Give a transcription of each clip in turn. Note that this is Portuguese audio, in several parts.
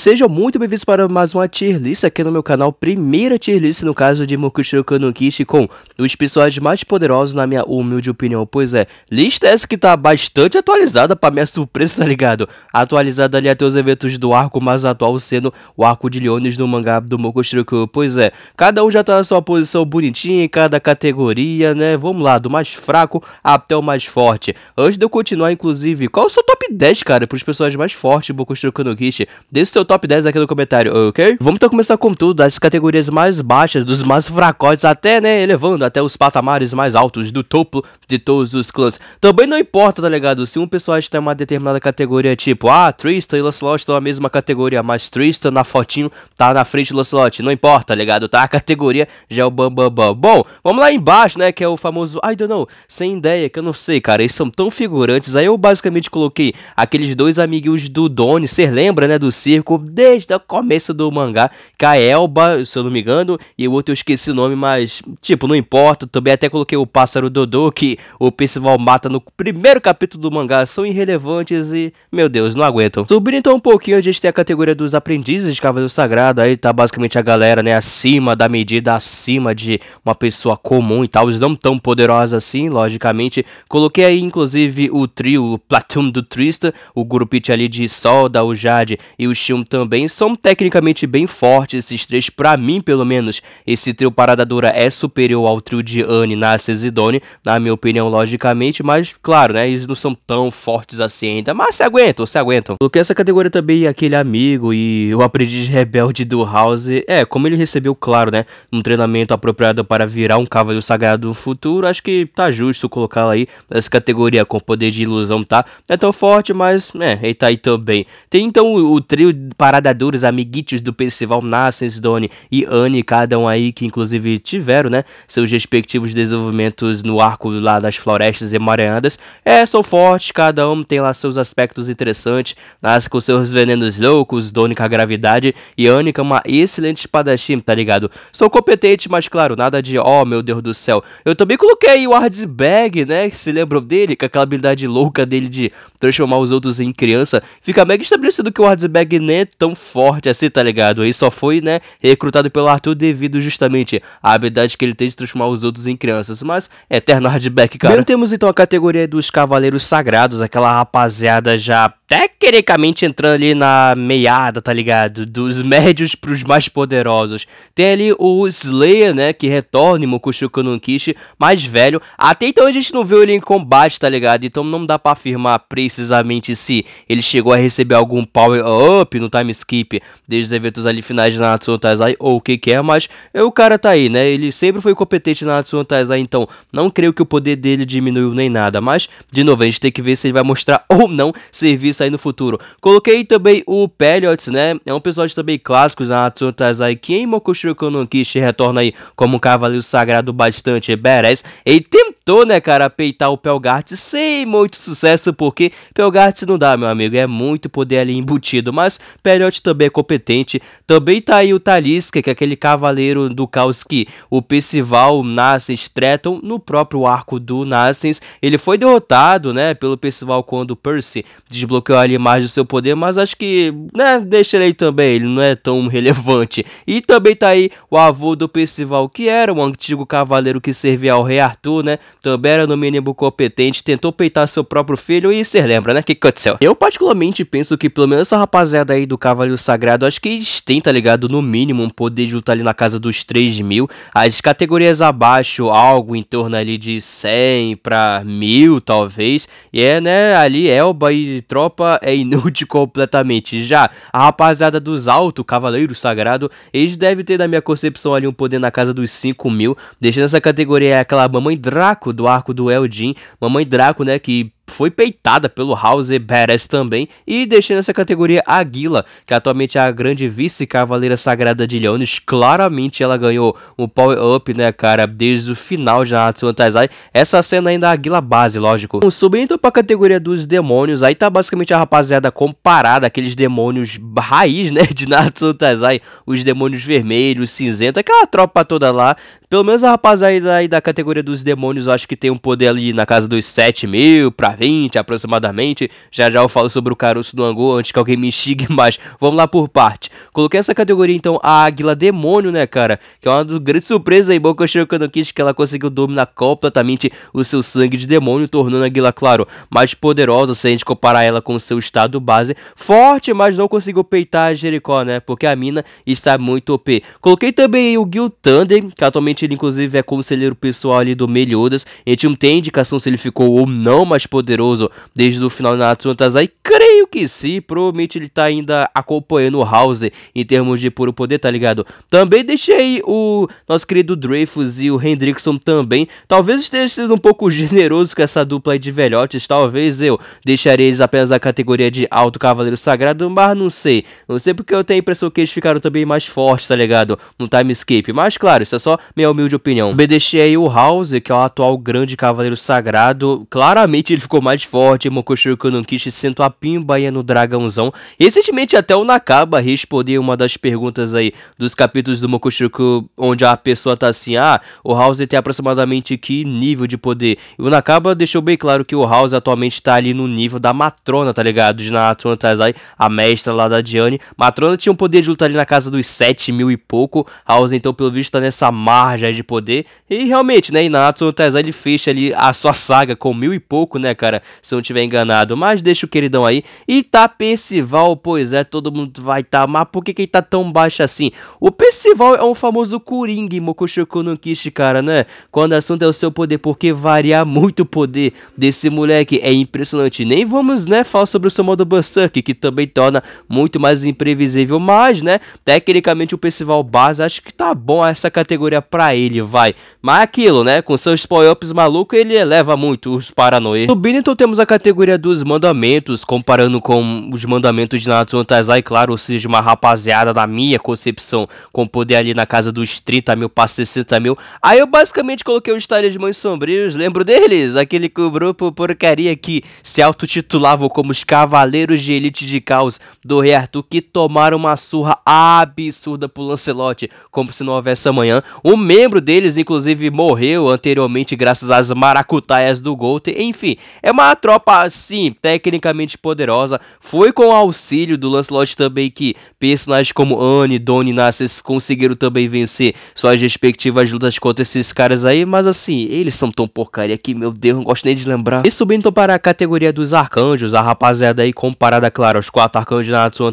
Sejam muito bem-vindos para mais uma tier list aqui no meu canal, primeira tier list no caso de Mokushiro Kanukishi com os personagens mais poderosos na minha humilde opinião, pois é, lista essa que tá bastante atualizada para minha surpresa, tá ligado? Atualizada ali até os eventos do arco mais atual sendo o arco de Leones no mangá do Mokushiro Kyo, pois é, cada um já tá na sua posição bonitinha em cada categoria, né? Vamos lá, do mais fraco até o mais forte. Antes de eu continuar, inclusive, qual é o seu top 10, cara, pros personagens mais fortes do Mokushiro Kanukishi? Desse seu top 10 aqui no comentário, ok? Vamos então começar com tudo, das categorias mais baixas, dos mais fracotes, até, né, elevando até os patamares mais altos do topo de todos os clãs. Também não importa, tá ligado? Se um pessoal tem uma determinada categoria, tipo, ah, Tristan e Lancelot estão na mesma categoria, mas Tristan na fotinho tá na frente do Lancelot, não importa, tá ligado? Tá, a categoria já é o bam, bam, bam. Bom, vamos lá embaixo, né, que é o famoso, I don't know, sem ideia, que eu não sei, cara, eles são tão figurantes, aí eu basicamente coloquei aqueles dois amiguinhos do Doni, você lembra, né, do circo, desde o começo do mangá, que a é Elba, se eu não me engano, e o outro eu esqueci o nome, mas tipo, não importa. Também até coloquei o pássaro Dodô, que o Percival mata no primeiro capítulo do mangá, são irrelevantes e, meu Deus, não aguentam. Subindo então um pouquinho, a gente tem a categoria dos aprendizes de Cavaleiro Sagrado, aí tá basicamente a galera, né, acima da medida, acima de uma pessoa comum e tal, eles não tão poderosos assim, logicamente. Coloquei aí, inclusive, o trio, o Platum do Trista, o Gurupit ali de Solda, o Jade e o Shun também são tecnicamente bem fortes esses três, para mim pelo menos. Esse trio Parada Dura é superior ao trio de Anne, Nasses e Doni, na minha opinião, logicamente, mas claro, né, eles não são tão fortes assim ainda, mas se aguentam, se aguentam. Porque essa categoria também, é aquele amigo e o aprendiz rebelde do House, é, como ele recebeu, claro, né, um treinamento apropriado para virar um cavalo sagrado do futuro, acho que tá justo colocá aí nessa categoria com poder de ilusão, tá? Não é tão forte, mas, é, ele tá aí também. Tem então o trio Paradadores amiguitos do festival Nassens, Doni e Anne, cada um aí que inclusive tiveram, né, seus respectivos desenvolvimentos no arco lá das florestas emaranhadas, é, são fortes, cada um tem lá seus aspectos interessantes, nasce com seus venenos loucos, Doni com a gravidade e Anne com uma excelente espadachim, tá ligado? Sou competente, mas claro, nada de, oh meu Deus do céu. Eu também coloquei o Hardsbag, né, que se lembrou dele, com aquela habilidade louca dele de transformar os outros em criança, fica mega estabelecido que o Hardsbag nem tão forte assim, tá ligado? aí só foi, né, recrutado pelo Arthur devido justamente à habilidade que ele tem de transformar os outros em crianças. Mas, eterno hardback, cara. Primeiro temos então a categoria dos Cavaleiros Sagrados, aquela rapaziada já tecnicamente entrando ali na meiada, tá ligado? Dos médios pros mais poderosos. Tem ali o Slayer, né? Que retorna em Mokushuku no Kishi, mais velho. Até então a gente não viu ele em combate, tá ligado? Então não dá para afirmar precisamente se ele chegou a receber algum power-up no time skip desde os eventos ali finais de Natsuo Taizai ou o que quer é, mas é, o cara tá aí, né? Ele sempre foi competente na Natsuo Taizai, então não creio que o poder dele diminuiu nem nada. Mas, de novo, a gente tem que ver se ele vai mostrar ou não serviço sair no futuro. Coloquei também o Pelliots, né? É um episódio também clássico da Tsuntazai. Tazai. Quem Mokushiroku no Kishi retorna aí como um cavaleiro sagrado bastante é badass. E tem tentou, né, cara, peitar o Pelgart sem muito sucesso, porque Pelgart não dá, meu amigo, é muito poder ali embutido, mas Periotti também é competente. Também tá aí o Talisca, que é aquele cavaleiro do caos que o Percival, Nascens, tretam no próprio arco do Nascens. Ele foi derrotado, né, pelo Percival quando Percy desbloqueou ali mais do seu poder, mas acho que, né, deixa ele aí também, ele não é tão relevante. E também tá aí o avô do Percival, que era um antigo cavaleiro que servia ao rei Arthur, né? também era no mínimo competente, tentou peitar seu próprio filho e você lembra, né? Que aconteceu? Eu particularmente penso que pelo menos essa rapaziada aí do Cavaleiro Sagrado, acho que eles têm, tá ligado? No mínimo, um poder juntar ali na casa dos 3 mil. As categorias abaixo, algo em torno ali de 100 pra mil, talvez. E é, né? Ali Elba e tropa é inútil completamente. Já a rapaziada dos altos, Cavaleiro Sagrado, eles devem ter, na minha concepção, ali um poder na casa dos 5 mil. Deixando essa categoria aquela mamãe Draco Draco, do arco do Eldin. Mamãe Draco, né, que foi peitada pelo House Badass também e deixei nessa categoria a Aguila, que atualmente é a grande vice-cavaleira sagrada de Leones. Claramente ela ganhou um power-up, né, cara, desde o final de Natsu Antaisai. Essa cena ainda é a Aguila base, lógico. Um subindo pra categoria dos demônios, aí tá basicamente a rapaziada comparada aqueles demônios raiz, né, de Natsu Antaisai, os demônios vermelhos, cinzento, aquela tropa toda lá. Pelo menos a rapaziada aí da categoria dos demônios, eu acho que tem um poder ali na casa dos 7 mil pra 20 aproximadamente. Já já eu falo sobre o caroço do angu antes que alguém me xingue, mas Vamos lá por parte. Coloquei essa categoria então a Águila Demônio, né, cara? Que é uma grande surpresa aí, Boca Shirokano Kish, que ela conseguiu dominar completamente o seu sangue de demônio, tornando a Águila, claro, mais poderosa se a gente comparar ela com o seu estado base. Forte, mas não conseguiu peitar a Jericó, né? Porque a mina está muito OP. Coloquei também o Gil Thunder, que atualmente ele inclusive é conselheiro pessoal ali do Meliodas. A gente não tem indicação se ele ficou ou não mais poderoso poderoso desde o final de Natsu Tazai, creio que sim, provavelmente ele tá ainda acompanhando o House em termos de puro poder, tá ligado? Também deixei o nosso querido Dreyfus e o Hendrickson também, talvez esteja sendo um pouco generoso com essa dupla de velhotes, talvez eu deixaria eles apenas na categoria de alto cavaleiro sagrado, mas não sei, não sei porque eu tenho a impressão que eles ficaram também mais fortes, tá ligado? No timescape, mas claro, isso é só minha humilde opinião. Também deixei aí o House, que é o atual grande cavaleiro sagrado, claramente ele ficou mais forte, Mokushiro no Kishi sentou a pimba aí é no dragãozão. Recentemente até o Nakaba respondeu uma das perguntas aí dos capítulos do Mokoshiriko, onde a pessoa tá assim, ah, o House tem aproximadamente que nível de poder? E o Nakaba deixou bem claro que o House atualmente tá ali no nível da Matrona, tá ligado? De Natsuno Taizai, tá a mestra lá da Diane. Matrona tinha um poder de luta ali na casa dos 7 mil e pouco, House então pelo visto tá nessa margem de poder. E realmente, né, e Natsuno Taizai tá ele fecha ali a sua saga com mil e pouco, né, cara? Se eu não tiver enganado. Mas deixa o queridão aí. E tá Percival, pois é, todo mundo vai tá. Mas por que, que ele tá tão baixo assim? O Percival é um famoso Coringa Mokushoku no Kishi, cara, né? Quando o assunto é o seu poder, porque varia muito o poder desse moleque. É impressionante. Nem vamos, né, falar sobre o seu modo Berserk, que também torna muito mais imprevisível. Mas, né, tecnicamente o Percival Base, acho que tá bom essa categoria pra ele, vai. Mas é aquilo, né, com seus spoil ups maluco, ele eleva muito os paranoia. Subindo Bem, então temos a categoria dos mandamentos, comparando com os mandamentos de Natsu Taizai, claro, ou seja, uma rapaziada da minha concepção, com poder ali na casa dos 30 mil para 60 mil. Aí eu basicamente coloquei os talismãs sombrios, lembro deles? Aquele grupo porcaria que se autotitulavam como os Cavaleiros de Elite de Caos do Rei Arthur, que tomaram uma surra absurda pro Lancelote, como se não houvesse amanhã. Um membro deles, inclusive, morreu anteriormente graças às maracutaias do Golter. enfim... É uma tropa, sim, tecnicamente poderosa. Foi com o auxílio do Lancelot também que personagens como Anne, Donnie e Nasses conseguiram também vencer suas respectivas lutas contra esses caras aí. Mas assim, eles são tão porcaria que, meu Deus, não gosto nem de lembrar. E subindo então, para a categoria dos arcanjos, a rapaziada aí comparada, claro, aos quatro arcanjos da Natsuan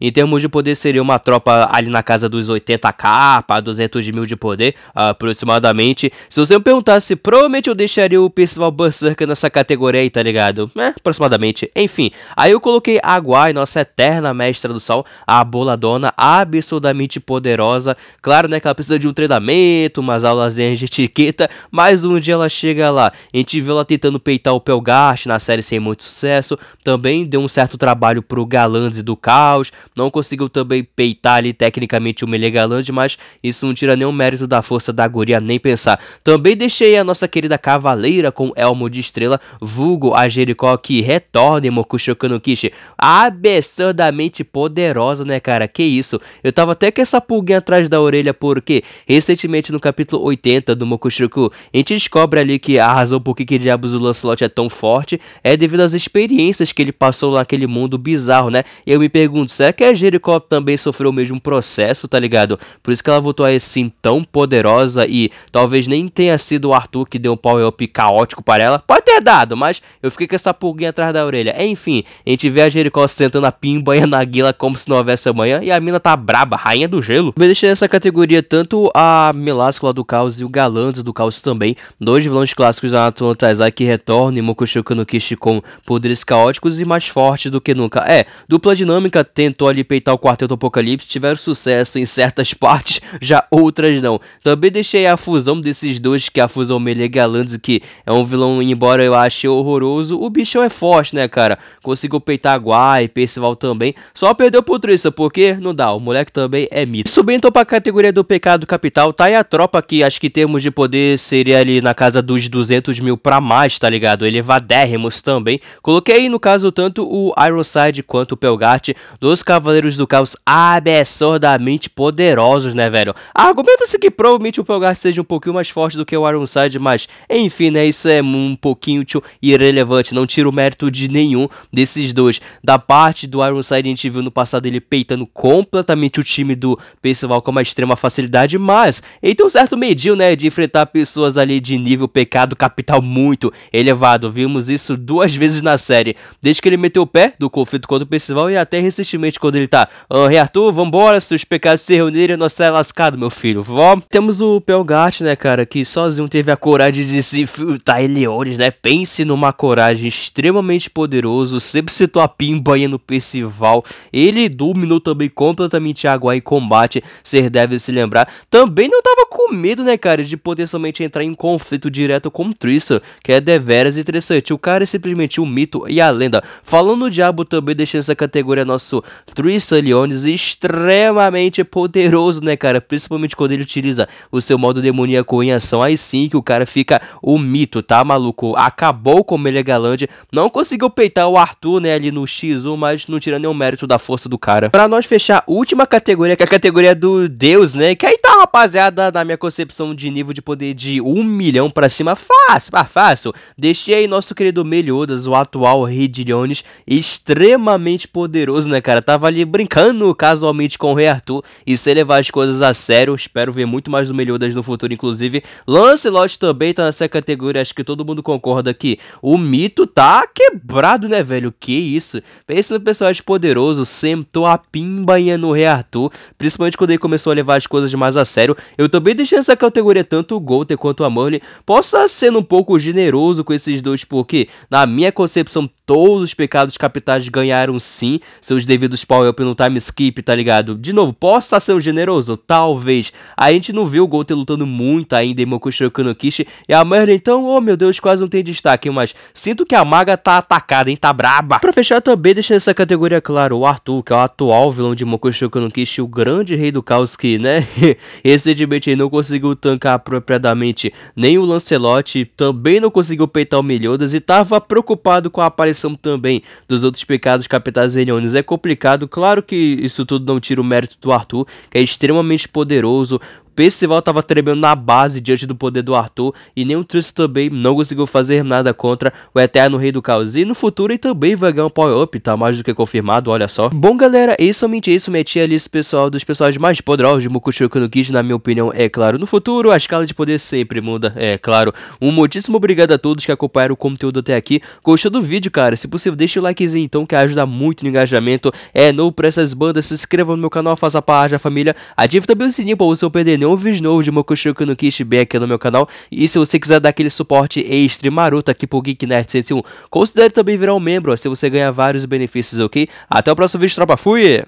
em termos de poder seria uma tropa ali na casa dos 80k para 200 mil de poder, aproximadamente. Se você me perguntasse, provavelmente eu deixaria o Percival Berserker nessa categoria categoria aí, tá ligado? É, aproximadamente. Enfim, aí eu coloquei a Guai, nossa eterna mestra do sol, a boladona, absurdamente poderosa. Claro, né, que ela precisa de um treinamento, umas aulas de etiqueta, mas um dia ela chega lá. A gente viu ela tentando peitar o Pelgast na série sem muito sucesso. Também deu um certo trabalho pro Galandes do Caos. Não conseguiu também peitar ali tecnicamente o Melee Galandes, mas isso não tira nenhum mérito da força da guria, nem pensar. Também deixei a nossa querida Cavaleira com Elmo de Estrela vulgo a Jericó que retorna em Mokushoku no Kishi. Absurdamente poderosa, né, cara? Que isso. Eu tava até com essa pulguinha atrás da orelha porque recentemente no capítulo 80 do Mokushoku, a gente descobre ali que a razão por que, que diabos o Lancelot é tão forte é devido às experiências que ele passou naquele mundo bizarro, né? E eu me pergunto, será que a Jericó também sofreu o mesmo processo, tá ligado? Por isso que ela voltou a assim tão poderosa e talvez nem tenha sido o Arthur que deu um power-up caótico para ela. Pode ter dado, errado, mas eu fiquei com essa pulguinha atrás da orelha. Enfim, a gente vê a Jericó sentando a pimba e a Naguila como se não houvesse amanhã, e a mina tá braba, rainha do gelo. Me deixei nessa categoria tanto a Meláscula do Caos e o Galandos do Caos também, dois vilões clássicos da Natuna Taizai que retornam e Mokushoku no Kishi com poderes caóticos e mais fortes do que nunca. É, dupla dinâmica tentou ali peitar o Quarteto Apocalipse, tiveram sucesso em certas partes, já outras não. Também deixei a fusão desses dois, que é a fusão Melee Galandos, que é um vilão, embora eu ache achei é horroroso. O bichão é forte, né, cara? Conseguiu peitar Guai, Percival também. Só perdeu pro Trista, porque não dá. O moleque também é mito. Subindo então, pra categoria do pecado capital, tá aí a tropa que acho que termos de poder seria ali na casa dos 200 mil pra mais, tá ligado? Elevadérrimos é também. Coloquei aí, no caso, tanto o Ironside quanto o Pelgart, dos Cavaleiros do Caos absurdamente poderosos, né, velho? Argumenta-se que provavelmente o Pelgart seja um pouquinho mais forte do que o Ironside, mas enfim, né? Isso é um pouquinho tio e irrelevante. Não tira o mérito de nenhum desses dois. Da parte do Ironside, a gente viu no passado ele peitando completamente o time do Percival com uma extrema facilidade, mas ele tem um certo medinho, né, de enfrentar pessoas ali de nível pecado capital muito elevado. Vimos isso duas vezes na série, desde que ele meteu o pé do conflito contra o Percival e até recentemente quando ele tá, oh, hey Arthur, vambora, se os pecados se reunirem, nós é lascado, meu filho. Vó. Temos o Pelgat, né, cara, que sozinho teve a coragem de se filtrar Eleones, né? Pensa numa coragem extremamente poderoso, sempre citou a Pimbanha no Percival. Ele dominou também completamente a água em combate, vocês devem se lembrar. Também não tava com medo, né, cara, de potencialmente entrar em conflito direto com Tristan, que é deveras interessante. O cara é simplesmente um mito e a lenda. Falando no diabo também, deixando essa categoria nosso Tristan Leones extremamente poderoso, né, cara? Principalmente quando ele utiliza o seu modo demoníaco em ação. Aí sim que o cara fica o mito, tá, maluco? Acabou acabou com o Melegalândia. Não conseguiu peitar o Arthur, né, ali no X1, mas não tira nenhum mérito da força do cara. Pra nós fechar última categoria, que é a categoria do Deus, né? Que aí tá, rapaziada, na minha concepção de nível de poder de um milhão pra cima. Fácil, fácil. Deixei aí nosso querido Meliodas, o atual rei de Leones, extremamente poderoso, né, cara? Tava ali brincando casualmente com o rei Arthur. E se levar as coisas a sério, espero ver muito mais do Meliodas no futuro, inclusive. Lancelot também tá nessa categoria, acho que todo mundo concorda aqui o mito tá quebrado, né, velho? Que isso? Pensa no personagem poderoso, sentou a pimba no rei Arthur, principalmente quando ele começou a levar as coisas mais a sério. Eu também deixei essa categoria tanto o Golter quanto a Merlin. Posso estar sendo um pouco generoso com esses dois, porque na minha concepção todos os pecados capitais ganharam sim seus devidos power-up no time skip, tá ligado? De novo, posso estar sendo generoso? Talvez. A gente não viu o Golter lutando muito ainda em Mokushoku no Kishi, e a Merlin então, oh meu Deus, quase não tem destaque pouquinho mais. Sinto que a maga tá atacada, hein? Tá braba. Pra fechar também, deixando essa categoria claro, o Arthur, que é o atual vilão de Mokushoku no Kishi, o grande rei do caos que, né? Recentemente não conseguiu tancar apropriadamente nem o Lancelot, também não conseguiu peitar o Meliodas e tava preocupado com a aparição também dos outros pecados capitais Eniones. É complicado, claro que isso tudo não tira o mérito do Arthur, que é extremamente poderoso, Percival estava tremendo na base diante do poder do Arthur e nenhum Tristan também não conseguiu fazer nada contra o eterno rei do caos. E no futuro ele também vai ganhar um power-up, tá mais do que confirmado, olha só. Bom galera, e é somente isso meti ali esse pessoal dos personagens mais poderosos de Mokushoku no Kid, na minha opinião, é claro. No futuro a escala de poder sempre muda, é claro. Um muitíssimo obrigado a todos que acompanharam o conteúdo até aqui. Gostou do vídeo, cara? Se possível, deixa o likezinho então que ajuda muito no engajamento. É novo pra essas bandas, se inscreva no meu canal, faça parte da família. Ative também o sininho pra você não perder nenhum nenhum vídeo novo de Mokushoku no Kishibe aqui no meu canal. E se você quiser dar aquele suporte extra e maroto aqui pro Geek Nerd 101, considere também virar um membro, assim você ganha vários benefícios, ok? Até o próximo vídeo, tropa. Fui!